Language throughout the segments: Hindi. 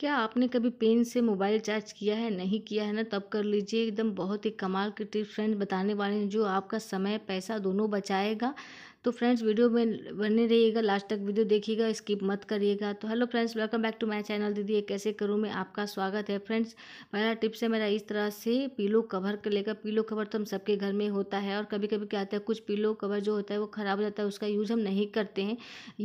क्या आपने कभी पेन से मोबाइल चार्ज किया है नहीं किया है ना तब कर लीजिए एकदम बहुत ही कमाल की टिप फ्रेंड बताने वाले हैं जो आपका समय पैसा दोनों बचाएगा तो फ्रेंड्स वीडियो में बने रहिएगा लास्ट तक वीडियो देखिएगा स्किप मत करिएगा तो hello friends welcome back to my channel दीदी ये कैसे करूँ मैं आपका स्वागत है फ्रेंड्स पहला टिप्स है मेरा इस तरह से पीलो कवर कर लेगा पीलो कवर तो हम सबके घर में होता है और कभी कभी क्या आता है कुछ पीलो कवर जो होता है वो ख़राब हो जाता है उसका यूज़ हम नहीं करते हैं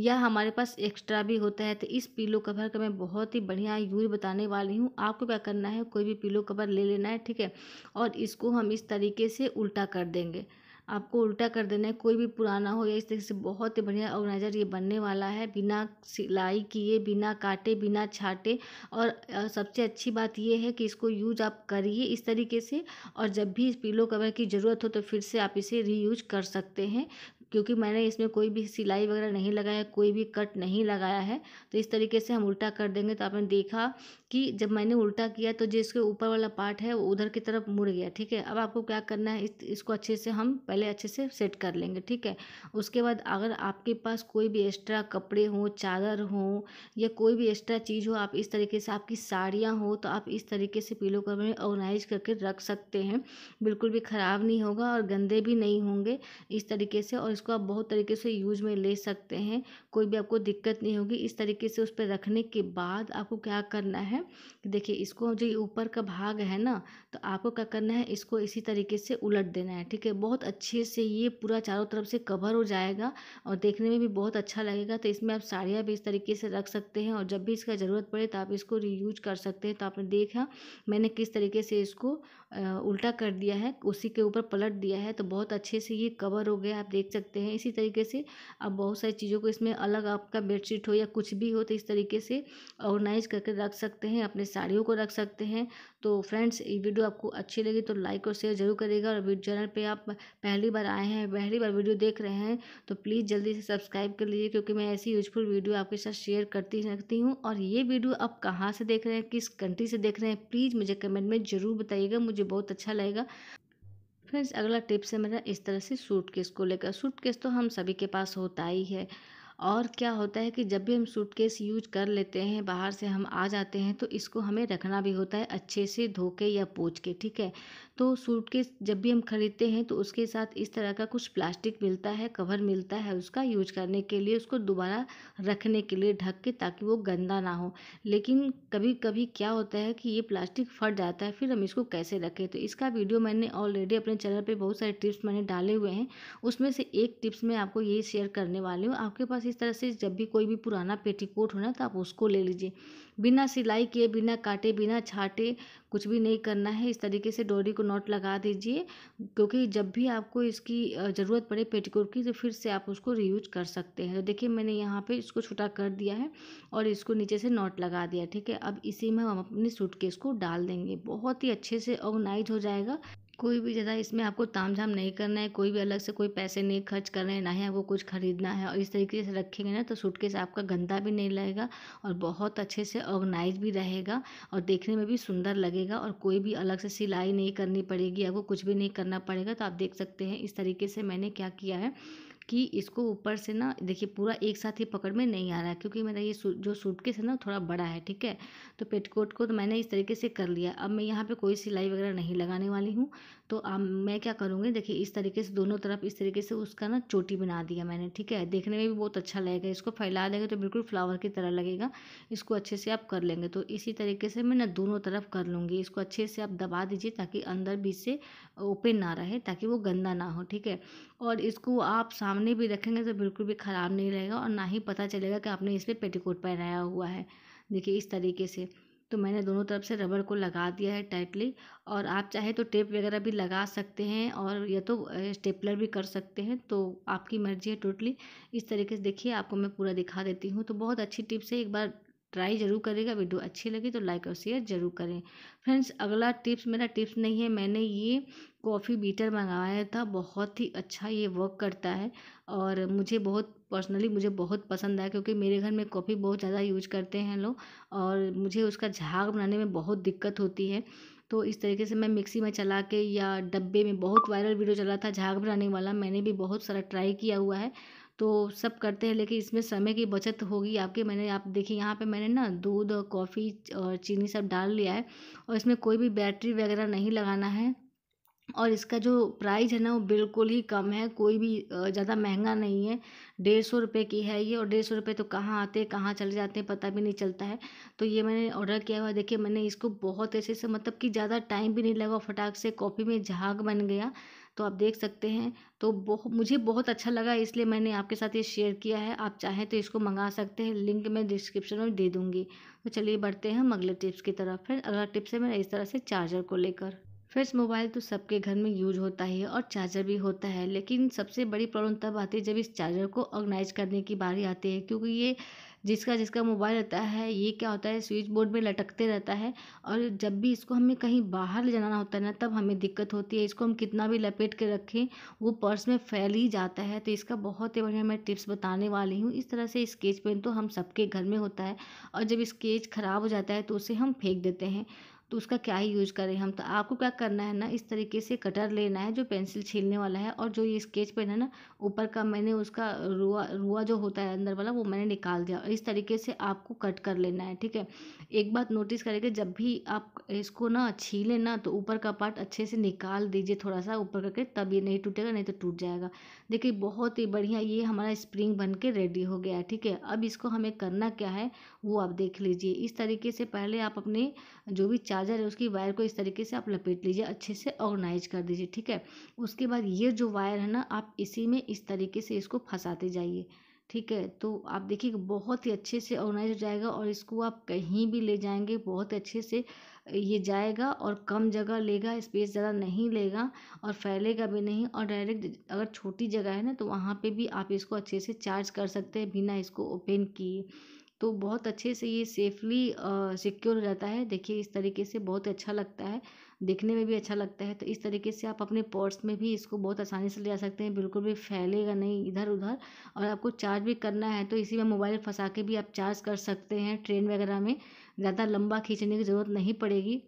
या हमारे पास एक्स्ट्रा भी होता है तो इस पीलो कवर का मैं बहुत ही बढ़िया यूज़ बताने वाली हूँ आपको क्या करना है कोई भी पीलो कवर ले लेना है ठीक है और इसको हम इस तरीके से उल्टा कर देंगे आपको उल्टा कर देना है कोई भी पुराना हो या इस तरीके से बहुत ही बढ़िया ऑर्गेनाइज़र ये बनने वाला है बिना सिलाई किए बिना काटे बिना छाटे और सबसे अच्छी बात ये है कि इसको यूज आप करिए इस तरीके से और जब भी इस पीलो कवर की ज़रूरत हो तो फिर से आप इसे रीयूज कर सकते हैं क्योंकि मैंने इसमें कोई भी सिलाई वगैरह नहीं लगाया कोई भी कट नहीं लगाया है तो इस तरीके से हम उल्टा कर देंगे तो आपने देखा कि जब मैंने उल्टा किया तो जो इसके ऊपर वाला पार्ट है वो उधर की तरफ मुड़ गया ठीक है अब आपको क्या करना है इस, इसको अच्छे से हम पहले अच्छे से सेट कर लेंगे ठीक है उसके बाद अगर आपके पास कोई भी एक्स्ट्रा कपड़े हों चादर हों या कोई भी एक्स्ट्रा चीज़ हो आप इस तरीके से आपकी साड़ियाँ हो तो आप इस तरीके से पीलो कवर में ऑर्गेनाइज करके रख सकते हैं बिल्कुल भी ख़राब नहीं होगा और गंदे भी नहीं होंगे इस तरीके से और इसको उसको आप बहुत तरीके से यूज में ले सकते हैं कोई भी आपको दिक्कत नहीं होगी इस तरीके से उस पर रखने के बाद आपको क्या करना है देखिए इसको जो ऊपर का भाग है ना तो आपको क्या करना है इसको इसी तरीके से उलट देना है ठीक है बहुत अच्छे से ये पूरा चारों तरफ से कवर हो जाएगा और देखने में भी बहुत अच्छा लगेगा तो इसमें आप साड़ियाँ भी इस तरीके से रख सकते हैं और जब भी इसका ज़रूरत पड़े तो आप इसको रीयूज कर सकते हैं तो आपने देखा मैंने किस तरीके से इसको उल्टा कर दिया है उसी के ऊपर पलट दिया है तो बहुत अच्छे से ये कवर हो गया आप देख सकते हैं इसी तरीके से आप बहुत सारी चीज़ों को इसमें अलग आपका बेडशीट हो या कुछ भी हो तो इस तरीके से ऑर्गेनाइज करके रख सकते हैं अपने साड़ियों को रख सकते हैं तो फ्रेंड्स ये वीडियो आपको अच्छी लगी तो लाइक और शेयर जरूर करिएगा और चैनल पे आप पहली बार आए हैं पहली बार वीडियो देख रहे हैं तो प्लीज़ जल्दी से सब्सक्राइब कर लीजिए क्योंकि मैं ऐसी यूजफुल वीडियो आपके साथ शेयर करती रखती हूँ और ये वीडियो आप कहाँ से देख रहे हैं किस कंट्री से देख रहे हैं प्लीज़ मुझे कमेंट में ज़रूर बताइएगा मुझे बहुत अच्छा लगेगा फ्रेंड्स अगला टिप्स है मेरा इस तरह से सूट केस को लेकर सूट केस तो हम सभी के पास होता ही है और क्या होता है कि जब भी हम सूटकेस यूज कर लेते हैं बाहर से हम आ जाते हैं तो इसको हमें रखना भी होता है अच्छे से धो के या पोच के ठीक है तो सूटकेस जब भी हम ख़रीदते हैं तो उसके साथ इस तरह का कुछ प्लास्टिक मिलता है कवर मिलता है उसका यूज करने के लिए उसको दोबारा रखने के लिए ढक के ताकि वो गंदा ना हो लेकिन कभी कभी क्या होता है कि ये प्लास्टिक फट जाता है फिर हम इसको कैसे रखें तो इसका वीडियो मैंने ऑलरेडी अपने चैनल पर बहुत सारे टिप्स मैंने डाले हुए हैं उसमें से एक टिप्स मैं आपको यही शेयर करने वाली हूँ आपके पास इस तरह से जब भी कोई भी पुराना पेटीकोट हो ना तो आप उसको ले लीजिए बिना सिलाई किए बिना काटे बिना छाटे कुछ भी नहीं करना है इस तरीके से डोरी को नॉट लगा दीजिए क्योंकि जब भी आपको इसकी ज़रूरत पड़े पेटीकोट की तो फिर से आप उसको रीयूज कर सकते हैं तो देखिए मैंने यहाँ पर इसको छोटा कर दिया है और इसको नीचे से नॉट लगा दिया ठीक है अब इसी में हम अपने सूटकेस को डाल देंगे बहुत ही अच्छे से ऑर्गेनाइज हो जाएगा कोई भी ज़्यादा इसमें आपको ताम झाम नहीं करना है कोई भी अलग से कोई पैसे नहीं खर्च कर रहे हैं ना ही आपको कुछ ख़रीदना है और इस तरीके से रखेंगे ना तो सूटकेस आपका गंदा भी नहीं लगेगा और बहुत अच्छे से ऑर्गेनाइज भी रहेगा और देखने में भी सुंदर लगेगा और कोई भी अलग से सिलाई नहीं करनी पड़ेगी आपको कुछ भी नहीं करना पड़ेगा तो आप देख सकते हैं इस तरीके से मैंने क्या किया है कि इसको ऊपर से ना देखिए पूरा एक साथ ही पकड़ में नहीं आ रहा है क्योंकि मेरा ये सू, जो सूटकेस है ना थोड़ा बड़ा है ठीक है तो पेटकोट को तो मैंने इस तरीके से कर लिया अब मैं यहाँ पे कोई सिलाई वगैरह नहीं लगाने वाली हूँ तो आप मैं क्या करूँगी देखिए इस तरीके से दोनों तरफ इस तरीके से उसका ना चोटी बना दिया मैंने ठीक है देखने में भी बहुत अच्छा लगेगा इसको फैला देंगे तो बिल्कुल फ्लावर की तरह लगेगा इसको अच्छे से आप कर लेंगे तो इसी तरीके से मैं ना दोनों तरफ कर लूँगी इसको अच्छे से आप दबा दीजिए ताकि अंदर बीच से ओपन ना रहे ताकि वो गंदा ना हो ठीक है और इसको आप सामने भी रखेंगे तो बिल्कुल भी ख़राब नहीं रहेगा और ना ही पता चलेगा कि आपने इस पर पेटीकोट पहनाया हुआ है देखिए इस तरीके से तो मैंने दोनों तरफ से रबड़ को लगा दिया है टाइटली और आप चाहे तो टेप वगैरह भी लगा सकते हैं और या तो स्टेपलर भी कर सकते हैं तो आपकी मर्ज़ी है टोटली इस तरीके से देखिए आपको मैं पूरा दिखा देती हूँ तो बहुत अच्छी टिप्स है एक बार ट्राई जरूर करेगा वीडियो अच्छी लगी तो लाइक और शेयर जरूर करें फ्रेंड्स अगला टिप्स मेरा टिप्स नहीं है मैंने ये कॉफ़ी बीटर मंगाया था बहुत ही अच्छा ये वर्क करता है और मुझे बहुत पर्सनली मुझे बहुत पसंद आया क्योंकि मेरे घर में कॉफ़ी बहुत ज़्यादा यूज करते हैं लोग और मुझे उसका झाग बनाने में बहुत दिक्कत होती है तो इस तरीके से मैं मिक्सी में चला के या डब्बे में बहुत वायरल वीडियो चला था झाग बनाने वाला मैंने भी बहुत सारा ट्राई किया हुआ है तो सब करते हैं लेकिन इसमें समय की बचत होगी आपके मैंने आप देखिए यहाँ पे मैंने ना दूध और कॉफ़ी और चीनी सब डाल लिया है और इसमें कोई भी बैटरी वगैरह नहीं लगाना है और इसका जो प्राइस है ना वो बिल्कुल ही कम है कोई भी ज़्यादा महंगा नहीं है डेढ़ सौ रुपये की है ये और डेढ़ सौ रुपये तो कहाँ आते हैं कहाँ चले जाते हैं पता भी नहीं चलता है तो ये मैंने ऑर्डर किया हुआ देखिए मैंने इसको बहुत ऐसे से मतलब कि ज़्यादा टाइम भी नहीं लगा फटाक से कॉपी में झाग बन गया तो आप देख सकते हैं तो बहुत मुझे बहुत अच्छा लगा इसलिए मैंने आपके साथ ये शेयर किया है आप चाहें तो इसको मंगा सकते हैं लिंक मैं डिस्क्रिप्शन में दे दूँगी तो चलिए बढ़ते हैं हम अगले टिप्स की तरफ फिर अगला टिप्स है मेरा इस तरह से चार्जर को लेकर फ्रेंड्स मोबाइल तो सबके घर में यूज होता ही है और चार्जर भी होता है लेकिन सबसे बड़ी प्रॉब्लम तब आती है जब इस चार्जर को ऑर्गेनाइज करने की बारी आती है क्योंकि ये जिसका जिसका मोबाइल रहता है ये क्या होता है स्विच बोर्ड में लटकते रहता है और जब भी इसको हमें कहीं बाहर ले जाना होता है ना तब हमें दिक्कत होती है इसको हम कितना भी लपेट के रखें वो पर्स में फैल ही जाता है तो इसका बहुत ही बढ़िया मैं टिप्स बताने वाली हूँ इस तरह से स्केच पेन तो हम सबके घर में होता है और जब स्केच ख़राब हो जाता है तो उसे हम फेंक देते हैं तो उसका क्या ही यूज़ करें हम तो आपको क्या करना है ना इस तरीके से कटर लेना है जो पेंसिल छीलने वाला है और जो ये स्केच पेन है ना ऊपर का मैंने उसका रुआ रुआ जो होता है अंदर वाला वो मैंने निकाल दिया इस तरीके से आपको कट कर लेना है ठीक है एक बात नोटिस करेंगे जब भी आप इसको ना छीलें ना तो ऊपर का पार्ट अच्छे से निकाल दीजिए थोड़ा सा ऊपर करके तब ये नहीं टूटेगा नहीं तो टूट जाएगा देखिए बहुत ही बढ़िया ये हमारा स्प्रिंग बन के रेडी हो गया है ठीक है अब इसको हमें करना क्या है वो आप देख लीजिए इस तरीके से पहले आप अपने जो भी चार्जर है उसकी वायर को इस तरीके से आप लपेट लीजिए अच्छे से ऑर्गेनाइज कर दीजिए ठीक है उसके बाद ये जो वायर है ना आप इसी में इस तरीके से इसको फंसाते जाइए ठीक है तो आप देखिए बहुत ही अच्छे से ऑर्गेनाइज हो जाएगा और इसको आप कहीं भी ले जाएंगे बहुत अच्छे से ये जाएगा और कम जगह लेगा स्पेस ज़्यादा नहीं लेगा और फैलेगा भी नहीं और डायरेक्ट अगर छोटी जगह है ना तो वहाँ पे भी आप इसको अच्छे से चार्ज कर सकते हैं बिना इसको ओपन किए तो बहुत अच्छे से ये सेफली सिक्योर हो जाता है देखिए इस तरीके से बहुत अच्छा लगता है देखने में भी अच्छा लगता है तो इस तरीके से आप अपने पर्स में भी इसको बहुत आसानी से ले जा सकते हैं बिल्कुल भी फैलेगा नहीं इधर उधर और आपको चार्ज भी करना है तो इसी में मोबाइल फंसा के भी आप चार्ज कर सकते हैं ट्रेन वगैरह में ज़्यादा लंबा खींचने की ज़रूरत नहीं पड़ेगी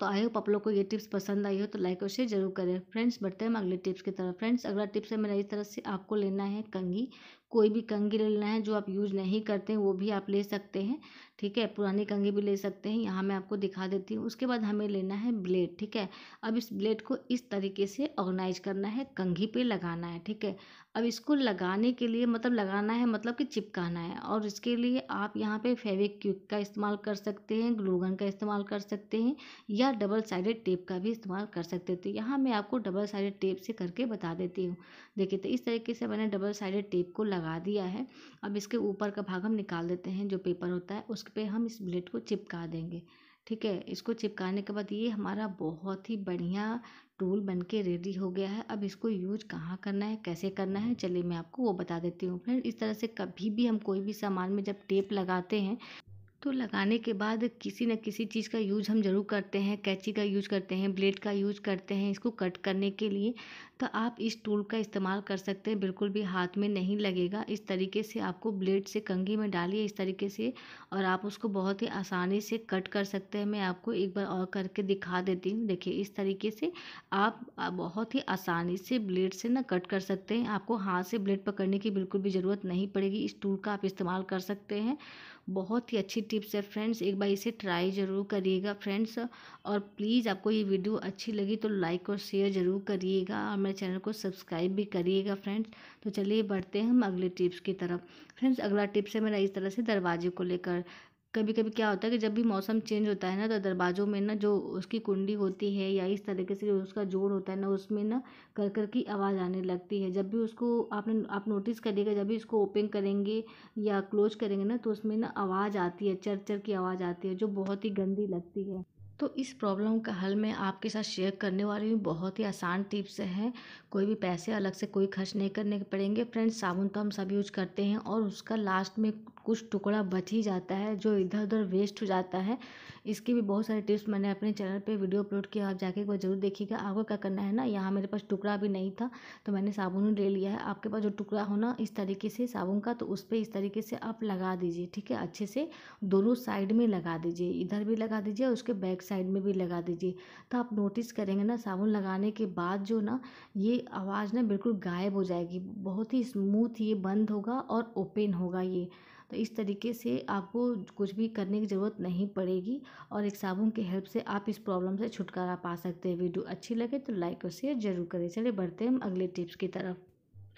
तो आई होप आप लोग को ये टिप्स पसंद आई हो तो लाइक और शेयर जरूर करें फ्रेंड्स बढ़ते हैं हम अगले टिप्स की तरफ फ्रेंड्स अगला टिप्स है मेरा इस तरह से आपको लेना है कंगी कोई भी कंघी लेना है जो आप यूज़ नहीं करते वो भी आप ले सकते हैं ठीक है पुरानी कंघी भी ले सकते हैं यहाँ मैं आपको दिखा देती हूँ उसके बाद हमें लेना है ब्लेड ठीक है अब इस ब्लेड को इस तरीके से ऑर्गेनाइज करना है कंघी पे लगाना है ठीक है अब इसको लगाने के लिए मतलब लगाना है मतलब कि चिपकाना है और इसके लिए आप यहाँ पर फेविक क्यूक का इस्तेमाल कर सकते हैं ग्लूगन का इस्तेमाल कर सकते हैं या डबल साइडेड टेप का भी इस्तेमाल कर सकते तो यहाँ मैं आपको डबल साइडेड टेप से करके बता देती हूँ देखिए तो इस तरीके से मैंने डबल साइडेड टेप को लगा लगा दिया है अब इसके ऊपर का भाग हम निकाल देते हैं जो पेपर होता है उस पर हम इस ब्लेड को चिपका देंगे ठीक है इसको चिपकाने के बाद ये हमारा बहुत ही बढ़िया टूल बन के रेडी हो गया है अब इसको यूज कहाँ करना है कैसे करना है चलिए मैं आपको वो बता देती हूँ फिर इस तरह से कभी भी हम कोई भी सामान में जब टेप लगाते हैं तो लगाने के बाद किसी न किसी चीज़ का यूज़ हम ज़रूर करते हैं कैची का यूज़ करते हैं ब्लेड का यूज़ करते हैं इसको कट करने के लिए तो आप इस टूल का इस्तेमाल कर सकते हैं बिल्कुल भी हाथ में नहीं लगेगा इस तरीके से आपको ब्लेड से कंघी में डालिए इस तरीके से और आप उसको बहुत ही आसानी से कट कर सकते हैं मैं आपको एक बार और करके दिखा देती हूँ देखिए इस तरीके से आप बहुत ही आसानी से ब्लेड से ना कट कर सकते हैं आपको हाथ से ब्लेड पकड़ने की बिल्कुल भी ज़रूरत नहीं पड़ेगी इस टूल का आप इस्तेमाल कर सकते हैं बहुत ही अच्छी टिप्स है फ्रेंड्स एक बार इसे ट्राई ज़रूर करिएगा फ्रेंड्स और प्लीज़ आपको ये वीडियो अच्छी लगी तो लाइक और शेयर ज़रूर करिएगा और मेरे चैनल को सब्सक्राइब भी करिएगा फ्रेंड्स तो चलिए बढ़ते हैं हम अगले टिप्स की तरफ फ्रेंड्स अगला टिप्स है मेरा इस तरह से दरवाजे को लेकर कभी कभी क्या होता है कि जब भी मौसम चेंज होता है ना तो दरवाज़ों में ना जो उसकी कुंडी होती है या इस तरीके से जो उसका जोड़ होता है ना उसमें ना कर कर की आवाज़ आने लगती है जब भी उसको आपने आप नोटिस करिएगा जब भी इसको ओपन करेंगे या क्लोज करेंगे ना तो उसमें ना आवाज़ आती है चर चर की आवाज़ आती है जो बहुत ही गंदी लगती है तो इस प्रॉब्लम का हल मैं आपके साथ शेयर करने वाली हूँ बहुत ही आसान टिप्स है कोई भी पैसे अलग से कोई खर्च नहीं करने के पड़ेंगे फ्रेंड्स साबुन तो हम सब यूज करते हैं और उसका लास्ट में कुछ टुकड़ा बच ही जाता है जो इधर उधर वेस्ट हो जाता है इसकी भी बहुत सारे टिप्स मैंने अपने चैनल पे वीडियो अपलोड किया आप जाके एक बार जरूर देखिएगा आपको क्या करना है ना यहाँ मेरे पास टुकड़ा भी नहीं था तो मैंने साबुन ले लिया है आपके पास जो टुकड़ा हो ना इस तरीके से साबुन का तो उस पर इस तरीके से आप लगा दीजिए ठीक है अच्छे से दोनों साइड में लगा दीजिए इधर भी लगा दीजिए और उसके बैक साइड में भी लगा दीजिए तो आप नोटिस करेंगे ना साबुन लगाने के बाद जो ना ये आवाज़ ना बिल्कुल गायब हो जाएगी बहुत ही स्मूथ ये बंद होगा और ओपन होगा ये तो इस तरीके से आपको कुछ भी करने की ज़रूरत नहीं पड़ेगी और एक साबुन की हेल्प से आप इस प्रॉब्लम से छुटकारा पा सकते हैं वीडियो अच्छी लगे तो लाइक और शेयर ज़रूर करें चलिए बढ़ते हैं हम अगले टिप्स की तरफ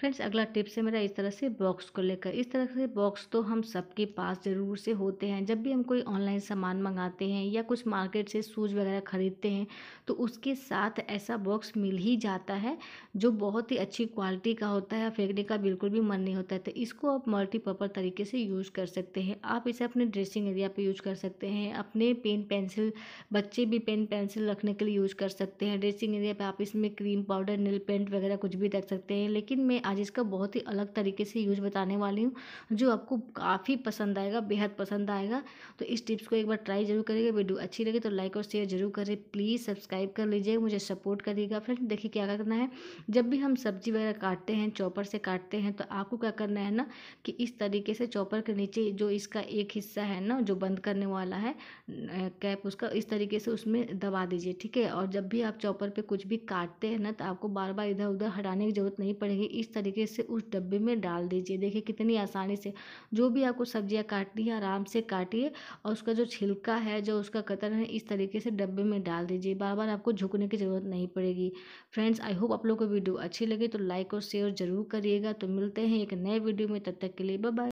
फ्रेंड्स अगला टिप्स है मेरा इस तरह से बॉक्स को लेकर इस तरह से बॉक्स तो हम सबके पास ज़रूर से होते हैं जब भी हम कोई ऑनलाइन सामान मंगाते हैं या कुछ मार्केट से सूज वगैरह ख़रीदते हैं तो उसके साथ ऐसा बॉक्स मिल ही जाता है जो बहुत ही अच्छी क्वालिटी का होता है फेंकने का बिल्कुल भी मन नहीं होता है तो इसको आप मल्टीपर्पज़ तरीके से यूज़ कर सकते हैं आप इसे अपने ड्रेसिंग एरिया पर यूज़ कर सकते हैं अपने पेन पेंसिल बच्चे भी पेन पेंसिल रखने के लिए यूज़ कर सकते हैं ड्रेसिंग एरिया पर आप इसमें क्रीम पाउडर नील पेंट वगैरह कुछ भी रख सकते हैं लेकिन मैं आज इसका बहुत ही अलग तरीके से यूज बताने वाली हूँ जो आपको काफ़ी पसंद आएगा बेहद पसंद आएगा तो इस टिप्स को एक बार ट्राई जरूर करिएगा वीडियो अच्छी लगे तो लाइक और शेयर जरूर करें प्लीज़ सब्सक्राइब कर लीजिए मुझे सपोर्ट करिएगा फ्रेंड देखिए क्या करना है जब भी हम सब्जी वगैरह काटते हैं चॉपर से काटते हैं तो आपको क्या करना है ना कि इस तरीके से चॉपर के नीचे जो इसका एक हिस्सा है ना जो बंद करने वाला है कैप उसका इस तरीके से उसमें दबा दीजिए ठीक है और जब भी आप चॉपर पे कुछ भी काटते हैं ना तो आपको बार बार इधर उधर हटाने की जरूरत नहीं पड़ेगी इस तरीके तरीके से उस डब्बे में डाल दीजिए देखिए कितनी आसानी से जो भी आपको सब्जियाँ काटनी है आराम से काटिए और उसका जो छिलका है जो उसका कतर है इस तरीके से डब्बे में डाल दीजिए बार बार आपको झुकने की ज़रूरत नहीं पड़ेगी फ्रेंड्स आई होप आप लोग को वीडियो अच्छी लगे तो लाइक और शेयर ज़रूर करिएगा तो मिलते हैं एक नए वीडियो में तब तक के लिए बाय